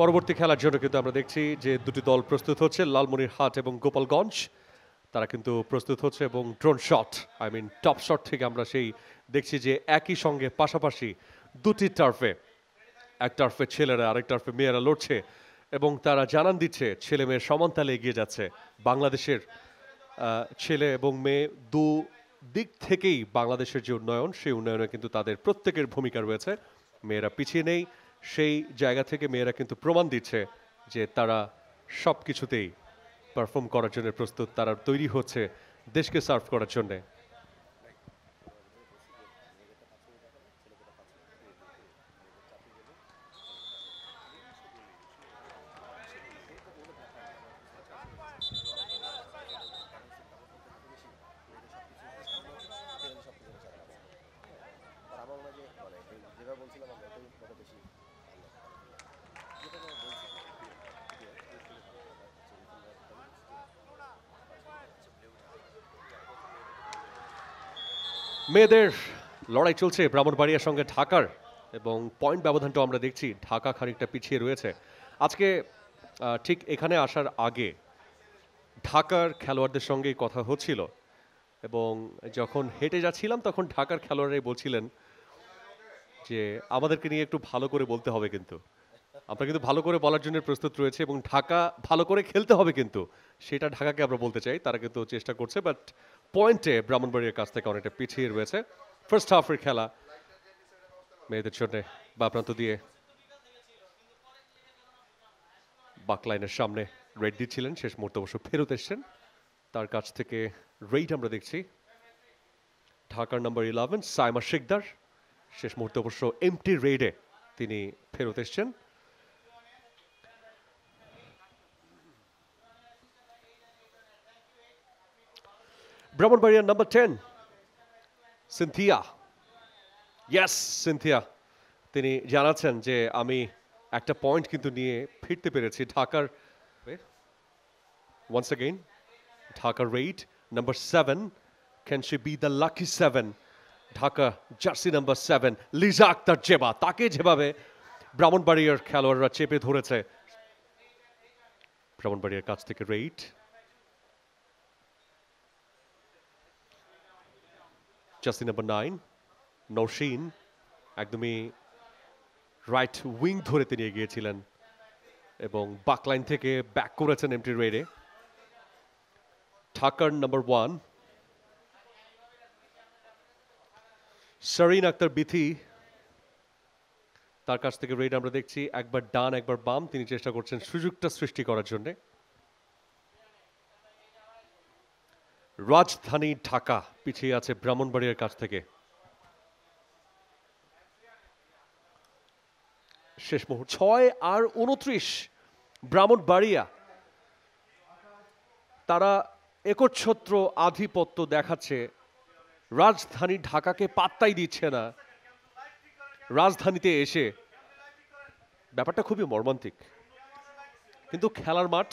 পরবর্তী খেলার জন্য কিন্তু আমরা দেখছি যে দুটি দল প্রস্তুত হচ্ছে লালমনিরহাট এবং গোপালগঞ্জ তারা কিন্তু প্রস্তুত হচ্ছে এবং drone shot I mean top shot থেকে আমরা সেই দেখছি যে একই সঙ্গে পাশাপাশি দুটি টার্ফে এক টার্ফে ছেলেরা আরেক টার্ফে মেয়েরা লড়ছে এবং তারা জানান দিচ্ছে ছেলে মেয়ের সমানতালে এগিয়ে যাচ্ছে বাংলাদেশের ছেলে এবং মেয়ে দু দিক থেকেই বাংলাদেশের যে উন্নয়ন সেই উন্নয়নে কিন্তু তাদের প্রত্যেকের ভূমিকা রয়েছে মেয়েরা পিছিয়ে নেই সেই জায়গা থেকে মেয়েরা কিন্তু প্রমাণ দিচ্ছে যে তারা সব কিছুতেই পারফর্ম করার জন্য প্রস্তুত তারা তৈরি হচ্ছে দেশকে সার্ভ করার জন্যে মেয়েদের লড়াই চলছে ব্রাহ্মণবাড়িয়ার সঙ্গে ঢাকার এবং পয়েন্ট ব্যবধানটাও আমরা দেখছি ঢাকা খানিকটা পিছিয়ে রয়েছে আজকে ঠিক এখানে আসার আগে ঢাকার খেলোয়াড়দের সঙ্গেই কথা হচ্ছিল এবং যখন হেঁটে যাচ্ছিলাম তখন ঢাকার খেলোয়াড়রাই বলছিলেন যে আমাদেরকে নিয়ে একটু ভালো করে বলতে হবে কিন্তু আপনার কিন্তু ভালো করে বলার জন্য প্রস্তুত রয়েছে এবং ঢাকা ভালো করে খেলতে হবে কিন্তু সেটা ঢাকাকে আমরা বলতে চাই তারা কিন্তু চেষ্টা করছে বাট পয়েন্টে ব্রাহ্মণবাড়ির কাছ থেকে অনেকটা পিছিয়ে রয়েছে ফার্স্ট হাফের খেলা মেয়েদের জন্য বা প্রান্ত দিয়ে বাকলাইনের সামনে রেড দিচ্ছিলেন শেষ মুহূর্তে অবশ্য ফেরত এসছেন তার কাছ থেকে রেড আমরা দেখছি ঢাকার নাম্বার ইলেভেন সাইমা শেখদার শেষ মুহূর্তে অবশ্য এমটি রেডে তিনি ফেরত এসছেন Brahmanbaria number 10. Sinthia yes Sinthia তিনি জানাচ্ছেন যে আমি একটা পয়েন্ট কিন্তু নিয়ে ফিরতে পেরেছি ঢাকার once again Dhaka raid number seven can she be the lucky seven Dhaka jersey number seven Liza Akter Jeba তাকে যেভাবে ব্রাহ্মণবাড়িয়ার খেলোয়াড়রা চেপে ধরেছে ব্রাহ্মণবাড়িয়ার কাছ থেকে raid jersey number nine Naushin একদমই রাইট উইং ধরে তিনি গিয়েছিলেন এবং বাকলাইন থেকে ব্যাক করেছেন এমটি রেডে ঠাকার নাম্বার ওয়ান শরিন আক্তার বিথি তার কাছ থেকে রেড আমরা দেখছি একবার ডান একবার বাম তিনি চেষ্টা করছেন সুযোগটা সৃষ্টি করার জন্যে রাজধানী ঢাকা পিছিয়ে আছে ব্রাহ্মণবাড়িয়ার কাছ থেকে শেষ মুহূর্ত ছয় আর উনত্রিশ ব্রাহ্মণবাড়িয়া তারা একচ্ছত্র আধিপত্য দেখাচ্ছে রাজধানী ঢাকাকে পাত্তাই দিচ্ছে না রাজধানীতে এসে ব্যাপারটা খুবই মর্মান্তিক কিন্তু খেলার মাঠ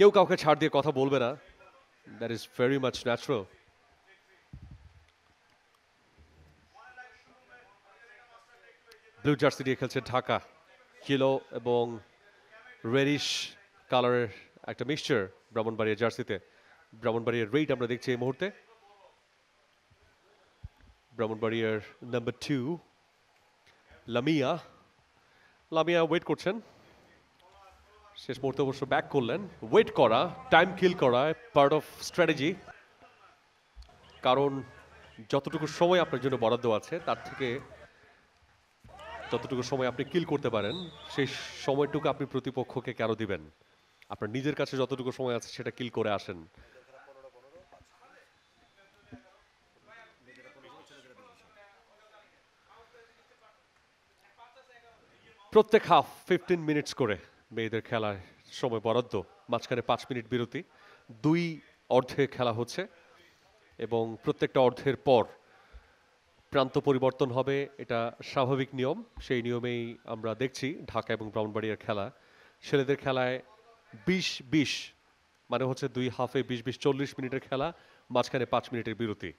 কেউ কাউকে ছাড় দিয়ে কথা বলবে না that is very much natural blue jersey দিয়ে খেলছে ঢাকা কিলো এবং রেডিশ কালারের একটা মিক্সচার ব্রাহ্মণবাড়িয়া জার্সিতে ব্রাহ্মণবাড়িয়ার রেট আমরা দেখছি এই মুহূর্তে ব্রাহ্মণবাড়িয়ার number two Lamia Lamia wait করছেন শেষ মুহূর্তে অবশ্য ব্যাক করলেন ওয়েট করা টাইম কিল করা পার্ট অফ স্ট্র্যাটেজি কারণ যতটুকু সময় আপনার জন্য বরাদ্দ আছে তার থেকে যতটুকু সময় আপনি কিল করতে পারেন সেই সময়টুকু আপনি প্রতিপক্ষকে কেন দিবেন আপনার নিজের কাছে যতটুকু সময় আছে সেটা কিল করে আসেন প্রত্যেক হাফ ফিফটিন মিনিটস করে মেয়েদের খেলার সময় বরাদ্দ মাঝখানে পাঁচ মিনিট বিরতি দুই অর্ধে খেলা হচ্ছে এবং প্রত্যেকটা অর্ধের পর প্রান্ত পরিবর্তন হবে এটা স্বাভাবিক নিয়ম সেই নিয়মেই আমরা দেখছি ঢাকা এবং ব্রাউনবাড়িয়ার খেলা ছেলেদের খেলায় বিশ বিশ মানে হচ্ছে দুই হাফে বিশ বিশ চল্লিশ মিনিটের খেলা মাঝখানে পাঁচ মিনিটের বিরতি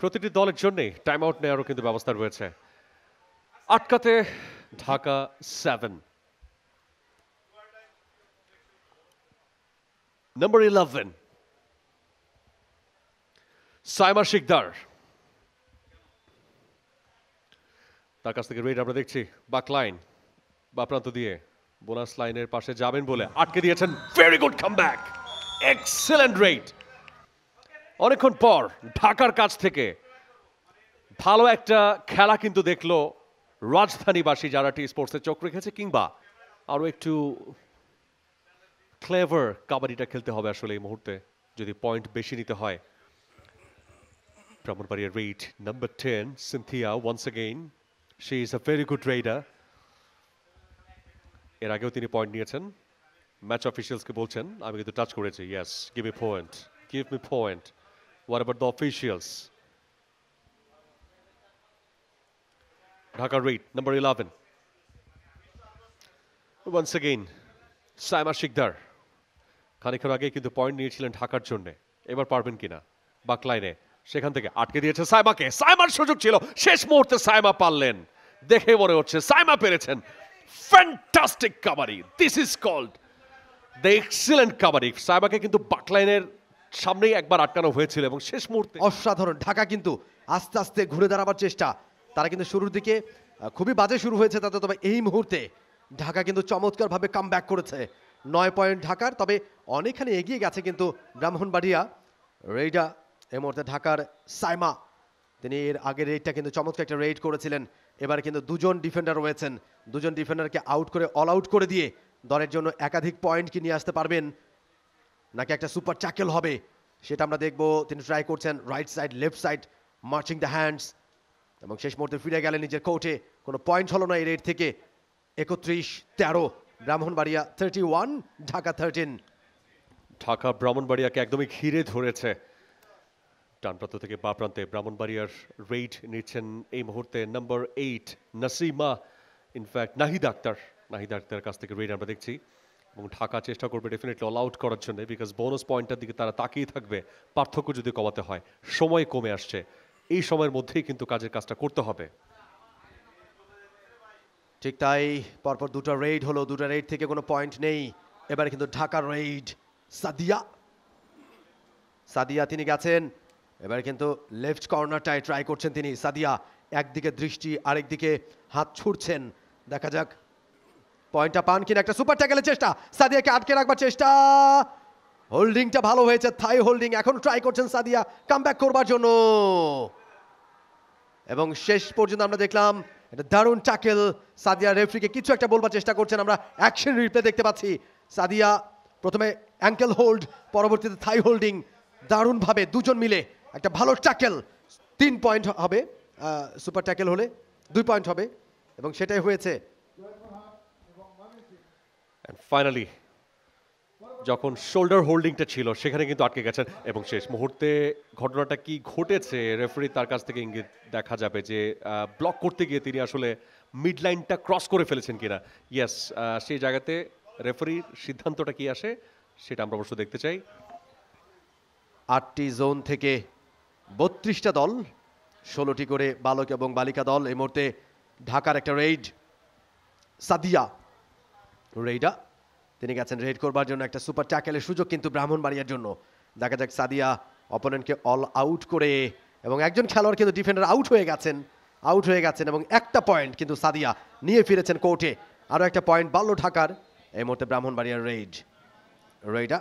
প্রতিটি দলের জন্যে টাইম আউট নেওয়ারও কিন্তু ব্যবস্থা রয়েছে আটকাতে Dhaka seven number eleven Saima Shikder তার কাছ থেকে রেড আমরা দেখছি বাক লাইন বা প্রান্ত দিয়ে বোনাস লাইনের পাশে যাবেন বলে আটকে দিয়েছেন very good come back excellent raid অনেকক্ষণ পর ঢাকার কাছ থেকে ভালো একটা খেলা কিন্তু দেখলো রাজধানীবাসী যারা টি স্পোর্টসে চোখ রেখেছে কিংবা আরও একটু ক্লেভার কাবাডিটা খেলতে হবে আসলে এই মুহূর্তে যদি পয়েন্ট বেশি নিতে হয় Brahmanbaria raid number ten Sinthia once again she is a very good raider এর আগেও তিনি পয়েন্ট নিয়েছেন ম্যাচ অফিসিয়ালসকে বলছেন আমি কিন্তু টাচ করেছি yes give a point give me point What about the officials? Dhaka Reid, number 11. Once again, Saima Shikder খানিক্ষণ আগে কিন্তু পয়েন্ট নিয়েছিলেন ঢাকার জন্য এবার পারবেন কিনা বাকলাইনে সেখান থেকে আটকে দিয়েছে সাইমাকে সাইমার সুযোগ ছিল শেষ মুহূর্তে সাইমা পারলেন দেখে মনে হচ্ছে সাইমা পেরেছেন fantastic kabaddi this is called the excellent kabaddi সাইমাকে কিন্তু বাকলাইনের সামনেই একবার আটকানো হয়েছিল এবং শেষ মুহূর্তে অসাধারণ ঢাকা কিন্তু আস্তে আস্তে ঘুরে দাঁড়াবার চেষ্টা তারা কিন্তু শুরুর দিকে খুবই বাজে শুরু হয়েছে তাতে তবে এই মুহূর্তে ঢাকা কিন্তু চমৎকারভাবে কাম ব্যাক করেছে নয় পয়েন্ট ঢাকার তবে অনেকখানি এগিয়ে গেছে কিন্তু ব্রাহ্মণবাড়িয়া রেইডা এই মুহূর্তে ঢাকার সাইমা তিনি এর আগের রেইডটা কিন্তু চমৎকার একটা রেইড করেছিলেন এবার কিন্তু দুজন ডিফেন্ডার রয়েছেন দুজন ডিফেন্ডারকে আউট করে অল আউট করে দিয়ে দলের জন্য একাধিক পয়েন্ট কি নিয়ে আসতে পারবেন নাকি একটা সুপার ট্যাকেল হবে সেটা আমরা দেখব তিনি ট্রাই করছেন right side left side marching the hands এবং শেষ মুহূর্তে ফিরে গেলেন নিজের কোর্টে কোনো পয়েন্ট হলো না এই রেট থেকে একত্রিশ তেরো Brahmanbaria thirty one Dhaka thirteen Dhaka ব্রাহ্মণবাড়িয়াকে একদমই ঘিরে ধরেছে ডান প্রান্ত থেকে বা প্রান্তে ব্রাহ্মণবাড়িয়ার রেড নিচ্ছেন এই মুহূর্তে number eight Nasima in fact Nahid Akter Nahid Akter কাছ থেকে রেড আমরা দেখছি এবং ঢাকা চেষ্টা করবে ডেফিনেটলি অল আউট করার জন্য বিকজ বোনাস পয়েন্টটার দিকে তারা তাকিয়ে থাকবে পার্থক্য যদি কমাতে হয় সময় কমে আসছে এই সময়ের মধ্যেই কিন্তু কাজের কাজটা করতে হবে ঠিক তাই পরপর দুটো রেড হলো দুটো রেড থেকে কোনো পয়েন্ট নেই এবারে কিন্তু ঢাকা রেড সাদিয়া সাদিয়া তিনি গেছেন এবারে কিন্তু লেফট কর্নারটায় ট্রাই করছেন তিনি সাদিয়া একদিকে দৃষ্টি আরেকদিকে হাত ছুটছেন দেখা যাক পয়েন্টটা পান কিনা একটা সুপার ট্যাকেলের চেষ্টা সাদিয়াকে আটকে রাখবার চেষ্টা হোল্ডিংটা ভালো হয়েছে থাই হোল্ডিং এখন ট্রাই করছেন সাদিয়া কাম করবার জন্য এবং শেষ পর্যন্ত আমরা দেখলাম এটা দারুণ ট্যাকেল সাদিয়া রেফরিকে কিছু একটা বলবার চেষ্টা করছেন আমরা অ্যাকশন রিপ্লে দেখতে পাচ্ছি সাদিয়া প্রথমে অ্যাঙ্কেল হোল্ড পরবর্তীতে থাই হোল্ডিং দারুণভাবে দুজন মিলে একটা ভালো ট্যাকেল তিন পয়েন্ট হবে সুপার ট্যাকেল হলে দুই পয়েন্ট হবে এবং সেটাই হয়েছে ফাইনালি যখন শোল্ডার হোল্ডিংটা ছিল সেখানে কিন্তু আটকে গেছেন এবং শেষ মুহূর্তে ঘটনাটা কি ঘটেছে রেফারি তার কাছ থেকে ইঙ্গিত দেখা যাবে যে ব্লক করতে গিয়ে তিনি আসলে মিড লাইনটা ক্রস করে ফেলেছেন কিনা ইয়াস সেই জায়গাতে রেফারির সিদ্ধান্তটা কি আসে সেটা আমরা অবশ্য দেখতে চাই আটটি জোন থেকে বত্রিশটা দল ষোলোটি করে বালক এবং বালিকা দল এই মুহূর্তে ঢাকার একটা রেইড সাদিয়া রেইডা তিনি গেছেন রেড করবার জন্য একটা সুপার ট্যাকেলের সুযোগ কিন্তু ব্রাহ্মণবাড়িয়ার জন্য দেখা যাক সাদিয়া অপোনেন্টকে অল আউট করে এবং একজন খেলোয়াড় কিন্তু ডিফেন্ডার আউট হয়ে গেছেন আউট হয়ে গেছেন এবং একটা পয়েন্ট কিন্তু সাদিয়া নিয়ে ফিরেছেন কোর্টে আরও একটা পয়েন্ট বাল্য ঢাকার এই মুহূর্তে ব্রাহ্মণবাড়িয়ার রেড রেডটা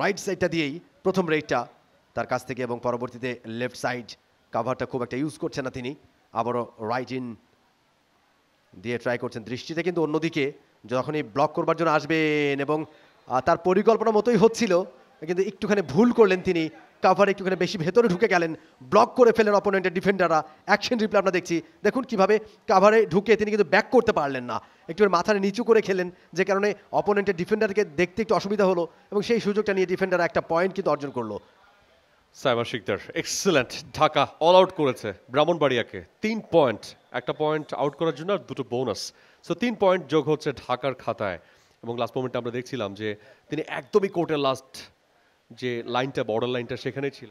রাইট সাইডটা দিয়েই প্রথম রেডটা তার কাছ থেকে এবং পরবর্তীতে লেফট সাইড কাভারটা খুব একটা ইউজ করছে না তিনি আবারও রাইট ইন দিয়ে ট্রাই করছেন দৃষ্টিতে কিন্তু অন্যদিকে যখনই ব্লক করবার জন্য আসবেন এবং তার পরিকল্পনা মতোই হচ্ছিল কিন্তু একটুখানি ভুল করলেন তিনি কাভার একটুখানি বেশি ভেতরে ঢুকে গেলেন ব্লক করে ফেলেন অপোনেন্টের ডিফেন্ডাররা অ্যাকশন রিপ্লে আমরা দেখছি দেখুন কিভাবে কাভারে ঢুকে তিনি কিন্তু ব্যাক করতে পারলেন না একটু মাথার নিচু করে খেলেন যে কারণে অপোনেন্টের ডিফেন্ডারকে দেখতে একটু অসুবিধা হলো এবং সেই সুযোগটা নিয়ে ডিফেন্ডার একটা পয়েন্ট কিন্তু অর্জন করলো সাইবার Shikder excellent Dhaka all out করেছে ব্রাহ্মণবাড়িয়াকে তিন পয়েন্ট একটা পয়েন্ট আউট করার জন্য আর দুটো বোনাস সো তিন পয়েন্ট যোগ হচ্ছে ঢাকার খাতায় এবং লাস্ট মোমেন্টে আমরা দেখছিলাম যে তিনি একদমই কোর্টের লাস্ট যে লাইনটা বর্ডার লাইনটা সেখানে ছিল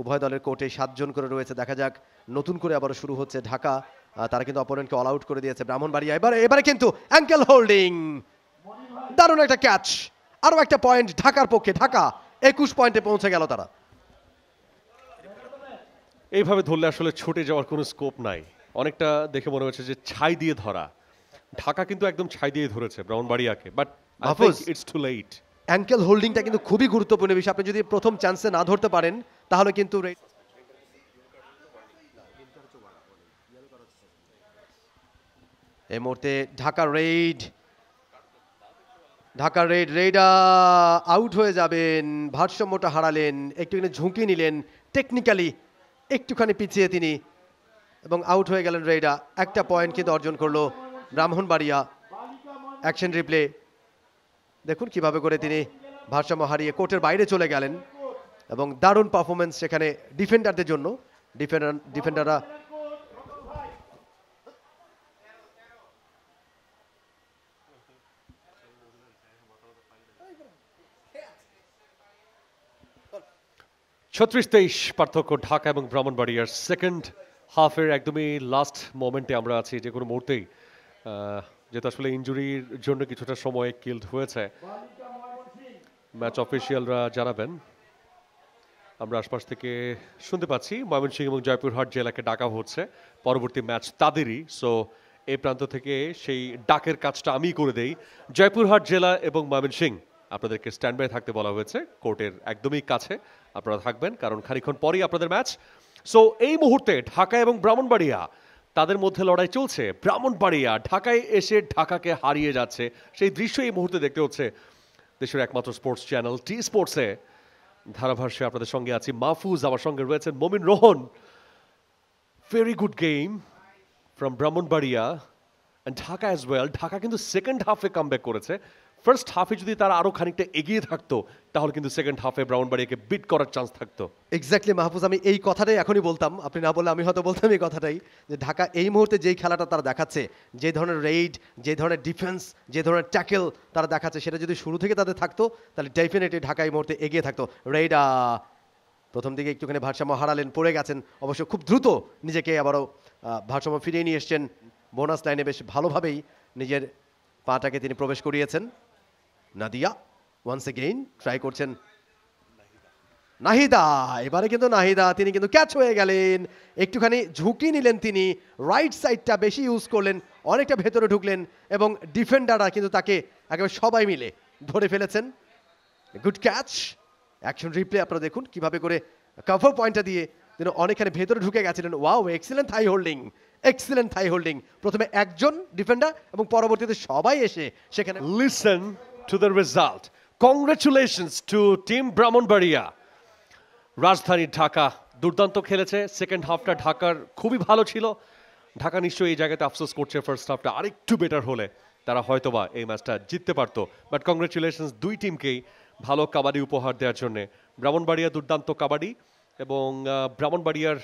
উভয় দলের কোর্টে সাতজন করে রয়েছে দেখা যাক নতুন করে আবারও শুরু হচ্ছে ঢাকা তারা কিন্তু অপোনেন্টকে অল আউট করে দিয়েছে ব্রাহ্মণবাড়িয়া এবারে এবারে কিন্তু অ্যাঙ্কেল হোল্ডিং দারুণ একটা ক্যাচ আরও একটা পয়েন্ট ঢাকার পক্ষে ঢাকা একুশ পয়েন্টে পৌঁছে গেল তারা এইভাবে ধরলে আসলে ছুটে যাওয়ার কোনো স্কোপ নাই অনেকটা দেখে মনে হচ্ছে যে ছাই দিয়ে ধরা ঢাকা কিন্তু একদম ছাই দিয়ে ধরেছে ব্রাউনবাড়িয়াকে but it's too late ankle হোল্ডিংটা কিন্তু খুবই গুরুত্বপূর্ণ বিষয় আপনি যদি প্রথম চান্সে না ধরতে পারেন তাহলে কিন্তু এই মুহূর্তে ঢাকা রেড ঢাকা রেড রেডা আউট হয়ে যাবেন ভারসাম্যটা হারালেন একটুখানি ঝুঁকি নিলেন টেকনিক্যালি একটুখানি পিছিয়ে তিনি এবং আউট হয়ে গেলেন রেডা একটা পয়েন্ট কিন্তু অর্জন করলো ব্রাহ্মণবাড়িয়া অ্যাকশন রিপ্লে দেখুন কিভাবে করে তিনি ভারসাম্য হারিয়ে কোর্টের বাইরে চলে গেলেন এবং দারুণ পারফরমেন্স সেখানে ডিফেন্ডারদের জন্য ডিফেন্ডার ডিফেন্ডাররা ছত্রিশ তেইশ পার্থক্য ঢাকা এবং ভ্রমণবাড়িয়ার সেকেন্ড হাফের একদমই লাস্ট মোমেন্টে আমরা আছি যে কোনো মুহূর্তেই যেহেতু আসলে ইঞ্জুরির জন্য কিছুটা সময় কিল্ড হয়েছে ম্যাচ অফিসিয়ালরা জানাবেন আমরা আশপাশ থেকে শুনতে পাচ্ছি ময়মনসিংহ এবং জয়পুরহাট জেলাকে ডাকা হচ্ছে পরবর্তী ম্যাচ তাদেরই সো এই প্রান্ত থেকে সেই ডাকের কাজটা আমি করে দেই জয়পুরহাট জেলা এবং ময়মনসিংহ আপনাদেরকে স্ট্যান্ড বাই থাকতে বলা হয়েছে কোর্টের একদমই কাছে আপনারা থাকবেন কারণ খানিক্ষণ পরই আপনাদের ম্যাচ সো এই মুহূর্তে ঢাকা এবং ব্রাহ্মণবাড়িয়া তাদের মধ্যে লড়াই চলছে ব্রাহ্মণবাড়িয়া ঢাকায় এসে ঢাকাকে হারিয়ে যাচ্ছে সেই দৃশ্য এই মুহূর্তে দেখতে হচ্ছে দেশের একমাত্র স্পোর্টস চ্যানেল টি স্পোর্টসে ধারাভাষ্যে আপনাদের সঙ্গে আছি মাহফুজ আমার সঙ্গে রয়েছেন Momin Rohan very good game from Brahmanbaria and Dhaka as well Dhaka কিন্তু সেকেন্ড হাফে কাম করেছে ফার্স্ট হাফে যদি তারা আরও খানিকটা এগিয়ে থাকতো তাহলে কিন্তু সেকেন্ড হাফে বাড়িকে বিট করার চান্স থাকতো এক্স্যাক্টলি মাহফুজ আমি এই কথাটাই এখনই বলতাম আপনি না বললে আমি হয়তো বলতাম এই কথাটাই যে ঢাকা এই মুহূর্তে যেই খেলাটা তারা দেখাচ্ছে যে ধরনের রেইড যে ধরনের ডিফেন্স যে ধরনের ট্যাকেল তারা দেখাচ্ছে সেটা যদি শুরু থেকে তাদের থাকতো তাহলে ডেফিনেটলি ঢাকা এই মুহূর্তে এগিয়ে থাকতো রেইড প্রথম দিকে একটুখানি ভারসাম্য হারালেন পড়ে গেছেন অবশ্য খুব দ্রুত নিজেকে আবারও ভারসাম্য ফিরিয়ে নিয়ে এসছেন বোনাস লাইনে বেশ ভালোভাবেই নিজের পাটাকে তিনি প্রবেশ করিয়েছেন নাদিয়া ওয়ান্স এগেইন ট্রাই করছেন নাহিদা এবারে কিন্তু নাহিদা তিনি কিন্তু ক্যাচ হয়ে গেলেন একটুখানি ঝুঁকি নিলেন তিনি রাইট সাইডটা বেশি ইউজ করলেন অনেকটা ভেতরে ঢুকলেন এবং ডিফেন্ডাররা কিন্তু তাকে একেবারে সবাই মিলে ধরে ফেলেছেন গুড ক্যাচ অ্যাকশন রিপ্লে আপনারা দেখুন কিভাবে করে কাভার পয়েন্টটা দিয়ে তিনি অনেকখানে ভেতরে ঢুকে গেছিলেন wow excellent thigh holding excellent thigh holding প্রথমে একজন ডিফেন্ডার এবং পরবর্তীতে সবাই এসে সেখানে listen to the result. Congratulations to Team Brahmanbaria. রাজধানী ঢাকা দুর্দান্ত খেলেছে সেকেন্ড হাফটা ঢাকার খুবই ভালো ছিল ঢাকা নিশ্চয়ই এই জায়গাতে আফসোস করছে ফার্স্ট হাফটা আরেকটু বেটার হলে তারা হয়তোবা এই ম্যাচটা জিততে পারতো বাট কংগ্রেচুলেশনস দুই টিমকেই ভালো কাবাডি উপহার দেওয়ার জন্যে ব্রাহ্মণবাড়িয়া দুর্দান্ত কাবাডি এবং ব্রাহ্মণবাড়িয়ার